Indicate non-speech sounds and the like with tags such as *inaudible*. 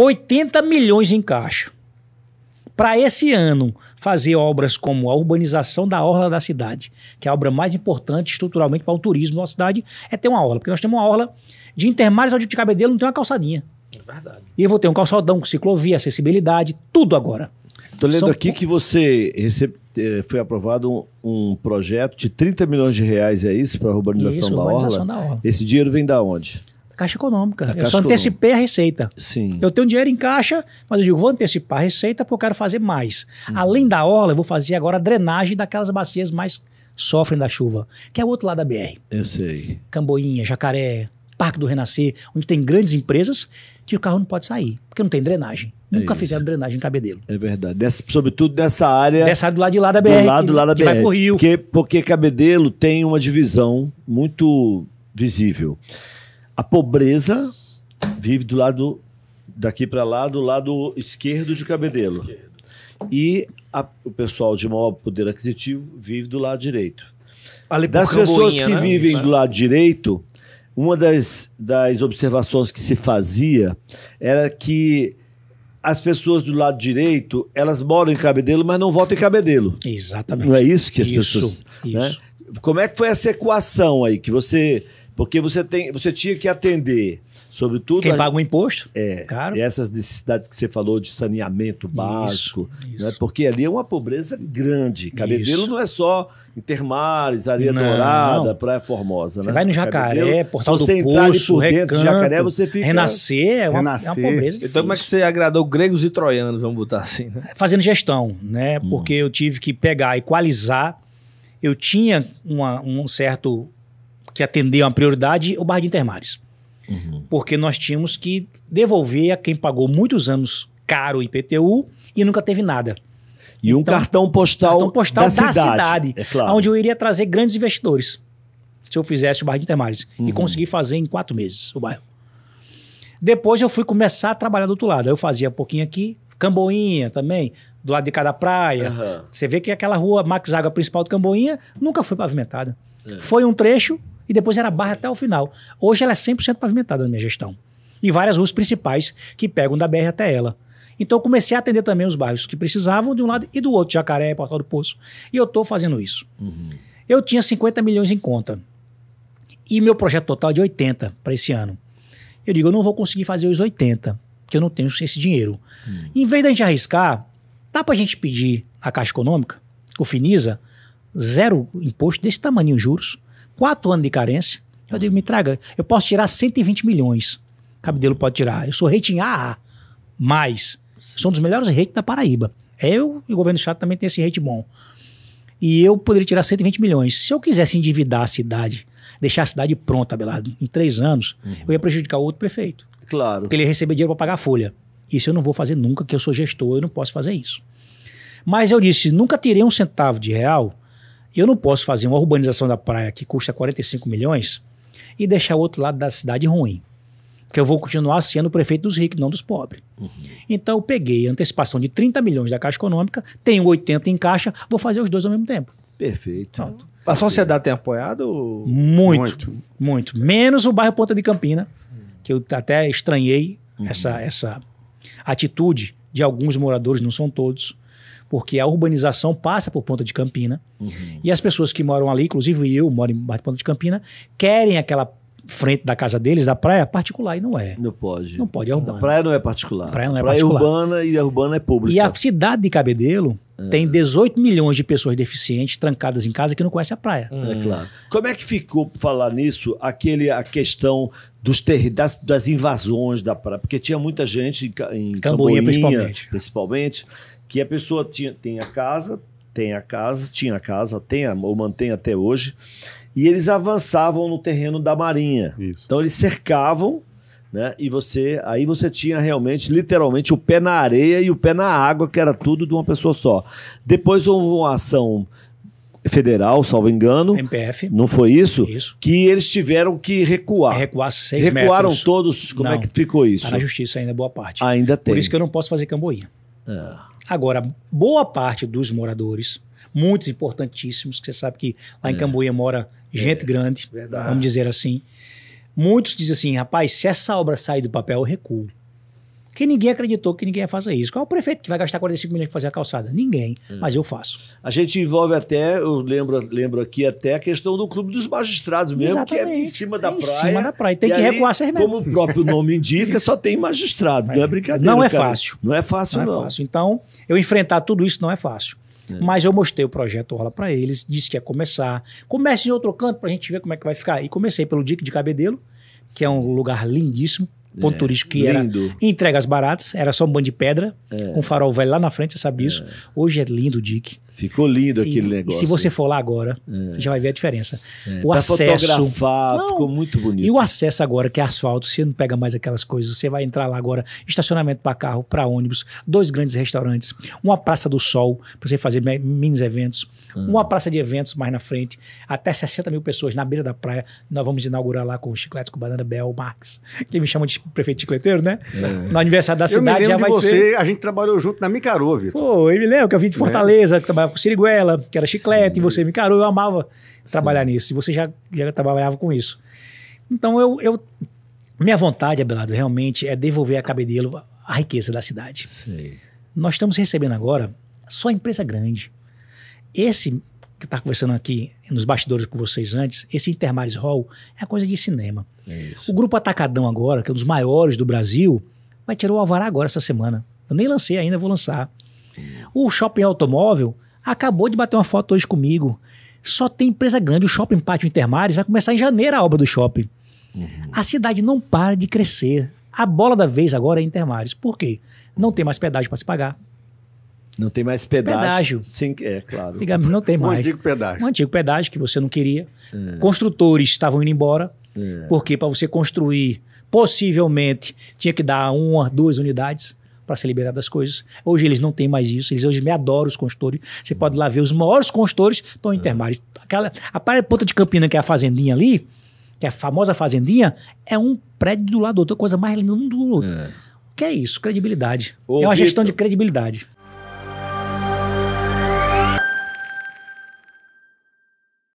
80 milhões em caixa. Para esse ano, fazer obras como a urbanização da orla da cidade, que é a obra mais importante estruturalmente para o turismo da nossa cidade, é ter uma orla. Porque nós temos uma orla de Intermares ao de Cabedelo, não tem uma calçadinha. É verdade. E eu vou ter um calçadão com ciclovia, acessibilidade, tudo agora. Estou lendo São... aqui que você eh, foi aprovado um, um, projeto de 30 milhões de reais, é isso, para a urbanização, isso, da, urbanização orla. da, orla. Esse dinheiro vem da onde? caixa econômica. Da é, eu caixa só antecipei econômica. a receita. Sim. Eu tenho dinheiro em caixa, mas eu digo, vou antecipar a receita porque eu quero fazer mais. Uhum. Além da orla, eu vou fazer agora a drenagem daquelas bacias mais sofrem da chuva, que é o outro lado da BR. Eu sei. Camboinha, Jacaré, Parque do Renascer, onde tem grandes empresas que o carro não pode sair, porque não tem drenagem. É Nunca é fizeram drenagem em Cabedelo. É verdade. sobretudo dessa área. Dessa área do lado de lá da BR. Do lado que, lá lado da BR. vai pro Rio. Porque, porque Cabedelo tem uma divisão muito visível. A pobreza vive do lado daqui para lá, do lado esquerdo de Cabedelo. E a, o pessoal de maior poder aquisitivo vive do lado direito. das pessoas que né? vivem Isso. do lado direito, uma das, das observações que se fazia era que as pessoas do lado direito, elas moram em Cabedelo, mas não votam em Cabedelo. Exatamente. Não é isso que as isso, pessoas... Né? Isso. Né? Como é que foi essa equação aí? Que você porque você, tem, você tinha que atender, sobretudo. Quem a, paga o imposto? É. Claro. Essas necessidades que você falou de saneamento básico. Isso, né? Porque ali é uma pobreza grande. Cabedelo isso. não é só Intermares, Areia não, Dourada, não. Praia Formosa. Você né? vai no Jacaré, Cabedelo, Portal do Poço, por recanto, dentro, Jacaré, você fica. Renascer é uma, renascer. É uma pobreza. Difícil. Então, como é que você agradou gregos e troianos, vamos botar assim? Né? É fazendo gestão, né? Hum. Porque eu tive que pegar, equalizar. Eu tinha uma, um certo que atender uma prioridade, o bairro de Intermares. Uhum. Porque nós tínhamos que devolver a quem pagou muitos anos caro IPTU e nunca teve nada. E então, um cartão postal, cartão postal da, da cidade, cidade é claro. onde eu iria trazer grandes investidores se eu fizesse o bairro de Intermares. Uhum. E consegui fazer em quatro meses o bairro. Depois eu fui começar a trabalhar do outro lado. eu fazia um pouquinho aqui, Camboinha também, do lado de cada praia. Uhum. Você vê que aquela rua Max Água principal de Camboinha nunca foi pavimentada. É. Foi um trecho, e depois era barra até o final. Hoje ela é 100% pavimentada na minha gestão. E várias ruas principais que pegam da BR até ela. Então eu comecei a atender também os bairros que precisavam de um lado e do outro, Jacaré, Portal do Poço. E eu estou fazendo isso. Uhum. Eu tinha 50 milhões em conta. E meu projeto total é de 80 para esse ano. Eu digo, eu não vou conseguir fazer os 80, porque eu não tenho esse dinheiro. Hum. Em vez da gente arriscar, dá para a gente pedir à Caixa Econômica, o Finisa, zero imposto desse tamanho juros, quatro anos de carência. Eu digo, me traga, eu posso tirar 120 milhões. Cabedelo pode tirar. Eu sou rating AA, mais. Sou um dos melhores ratings da Paraíba. Eu e o governo do estado também tem esse rate bom. E eu poderia tirar 120 milhões. Se eu quisesse endividar a cidade, deixar a cidade pronta, Abelardo, em três anos, uhum. eu ia prejudicar o outro prefeito. Claro. Porque ele ia receber dinheiro para pagar a folha. Isso eu não vou fazer nunca, que eu sou gestor, eu não posso fazer isso. Mas eu disse, nunca tirei um centavo de real eu não posso fazer uma urbanização da praia que custa 45 milhões e deixar o outro lado da cidade ruim. Porque eu vou continuar sendo prefeito dos ricos, não dos pobres. Uhum. Então eu peguei a antecipação de 30 milhões da Caixa Econômica, tenho 80 em caixa, vou fazer os dois ao mesmo tempo. Perfeito. Pronto. A sociedade tem apoiado? Muito, muito, muito. Menos o bairro Ponta de Campina, hum. que eu até estranhei uhum. essa, essa atitude de alguns moradores, não são todos, porque a urbanização passa por Ponta de Campina uhum. e as pessoas que moram ali, inclusive eu moro em Ponta de Campina, querem aquela frente da casa deles, da praia, particular e não é. Não pode. Não pode, é urbana. A praia não é particular. A praia não é praia é particular. urbana e a urbana é pública. E a cidade de Cabedelo é. tem 18 milhões de pessoas deficientes trancadas em casa que não conhecem a praia. É hum. É claro. Como é que ficou, falar nisso, aquele, a questão dos ter, das, das invasões da praia? Porque tinha muita gente em, em Camboinha, Camboinha principalmente. principalmente que a pessoa tinha, tem a casa, tem a casa, tinha a casa, tem a, ou mantém até hoje, e eles avançavam no terreno da marinha. Isso. Então eles cercavam, né? E você, aí você tinha realmente, literalmente, o pé na areia e o pé na água, que era tudo de uma pessoa só. Depois houve uma ação federal, salvo engano. MPF. Não foi isso? Isso. Que eles tiveram que recuar. É recuar seis Recuaram metros. todos. Como é não, é que ficou isso? Tá na justiça ainda, boa parte. Ainda tem. Por isso que eu não posso fazer camboinha. É. Agora, boa parte dos moradores, muitos importantíssimos, que você sabe que lá em é. Cambuia mora gente é. grande, Verdade. vamos dizer assim. Muitos dizem assim, rapaz, se essa obra sair do papel, eu recuo. Porque ninguém acreditou que ninguém ia fazer isso. Qual é o prefeito que vai gastar 45 milhões para fazer a calçada? Ninguém, hum. mas eu faço. A gente envolve até, eu lembro, lembro aqui até a questão do Clube dos Magistrados mesmo, Exatamente. que é em cima da é em praia. Em cima da praia, tem que aí, recuar seis Como o próprio nome *laughs* indica, só tem magistrado, é. não é brincadeira. Não é cara. fácil. Não é fácil, não. É não. É fácil. Então, eu enfrentar tudo isso não é fácil. É. Mas eu mostrei o projeto Orla para eles, disse que ia começar. Comece em outro canto para a gente ver como é que vai ficar. E comecei pelo Dique de Cabedelo, que é um lugar lindíssimo ponto é, turístico que lindo. era entregas baratas, era só um banho de pedra, é. com farol velho lá na frente, você sabe disso. É. Hoje é lindo, Dick. Ficou lindo aquele e, negócio. E se você for lá agora, é. você já vai ver a diferença. É. O pra acesso, fotografar, não, ficou muito bonito. E o acesso agora, que é asfalto, você não pega mais aquelas coisas. Você vai entrar lá agora, estacionamento para carro, para ônibus, dois grandes restaurantes, uma praça do sol, para você fazer minis eventos, ah. uma praça de eventos mais na frente, até 60 mil pessoas na beira da praia. Nós vamos inaugurar lá com o Chiclete com Banana Bel, Max, que me chama de prefeito chicleteiro, né? É. No aniversário da Eu cidade já vai você, ser. A gente trabalhou junto na Micarô, Vitor. Pô, eu me lembro que eu vim de é. Fortaleza, que trabalhava trabalhava com siriguela, que era chiclete, Sim. você me encarou, eu amava Sim. trabalhar nisso. E você já, já trabalhava com isso. Então, eu, eu minha vontade, Abelardo, realmente é devolver a Cabedelo a riqueza da cidade. Sim. Nós estamos recebendo agora só empresa grande. Esse que está conversando aqui nos bastidores com vocês antes, esse Intermares Hall é coisa de cinema. É isso. O Grupo Atacadão agora, que é um dos maiores do Brasil, vai tirar o alvará agora essa semana. Eu nem lancei ainda, vou lançar. Hum. O Shopping Automóvel acabou de bater uma foto hoje comigo. Só tem empresa grande, o shopping Pátio Intermares vai começar em janeiro a obra do shopping. Uhum. A cidade não para de crescer. A bola da vez agora é Intermares. Por quê? Não tem mais pedágio para se pagar. Não tem mais pedágio. pedágio. Sim, é claro. não tem mais. Um antigo pedágio. Um antigo pedágio que você não queria. É. Construtores estavam indo embora, é. porque para você construir, possivelmente, tinha que dar uma, duas unidades para ser liberado das coisas. Hoje eles não têm mais isso, eles hoje me adoram os consultores. Você pode lá ver, os maiores consultores estão em é. Termares. Aquela, a ponta de Campina, que é a fazendinha ali, que é a famosa fazendinha, é um prédio do lado do outro, coisa mais linda do outro. É. O que é isso? Credibilidade. Ô, é uma Victor, gestão de credibilidade.